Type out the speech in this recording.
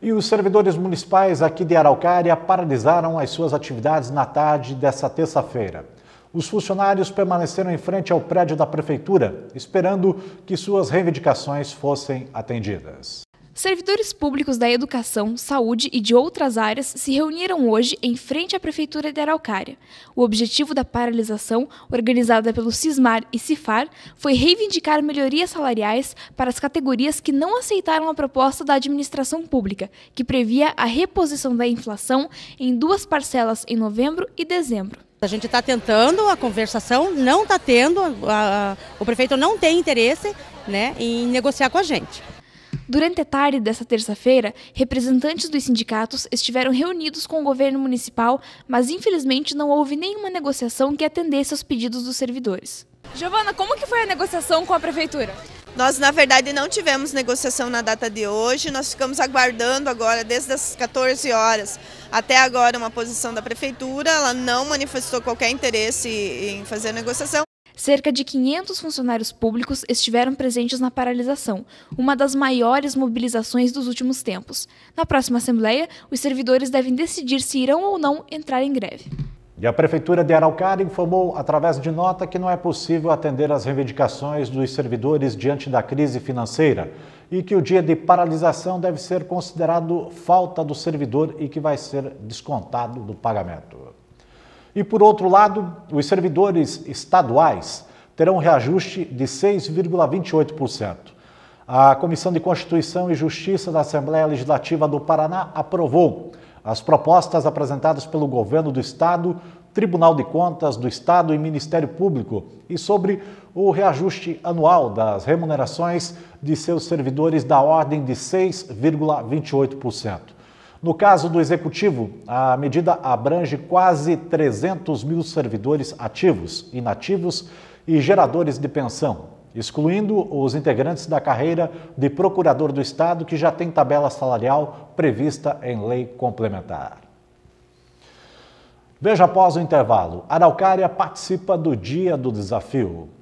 E os servidores municipais aqui de Araucária paralisaram as suas atividades na tarde dessa terça-feira. Os funcionários permaneceram em frente ao prédio da prefeitura, esperando que suas reivindicações fossem atendidas. Servidores públicos da educação, saúde e de outras áreas se reuniram hoje em frente à Prefeitura de Araucária. O objetivo da paralisação, organizada pelo CISMAR e CIFAR, foi reivindicar melhorias salariais para as categorias que não aceitaram a proposta da administração pública, que previa a reposição da inflação em duas parcelas em novembro e dezembro. A gente está tentando a conversação, não está tendo, a, a, o prefeito não tem interesse né, em negociar com a gente. Durante a tarde desta terça-feira, representantes dos sindicatos estiveram reunidos com o governo municipal, mas infelizmente não houve nenhuma negociação que atendesse aos pedidos dos servidores. Giovana, como que foi a negociação com a prefeitura? Nós, na verdade, não tivemos negociação na data de hoje, nós ficamos aguardando agora, desde as 14 horas até agora, uma posição da Prefeitura. Ela não manifestou qualquer interesse em fazer negociação, Cerca de 500 funcionários públicos estiveram presentes na paralisação, uma das maiores mobilizações dos últimos tempos. Na próxima Assembleia, os servidores devem decidir se irão ou não entrar em greve. E a Prefeitura de Araucária informou, através de nota, que não é possível atender às reivindicações dos servidores diante da crise financeira e que o dia de paralisação deve ser considerado falta do servidor e que vai ser descontado do pagamento. E, por outro lado, os servidores estaduais terão reajuste de 6,28%. A Comissão de Constituição e Justiça da Assembleia Legislativa do Paraná aprovou as propostas apresentadas pelo governo do estado, Tribunal de Contas do Estado e Ministério Público e sobre o reajuste anual das remunerações de seus servidores da ordem de 6,28%. No caso do executivo, a medida abrange quase 300 mil servidores ativos, inativos e geradores de pensão, excluindo os integrantes da carreira de procurador do Estado, que já tem tabela salarial prevista em lei complementar. Veja após o intervalo: Araucária participa do Dia do Desafio.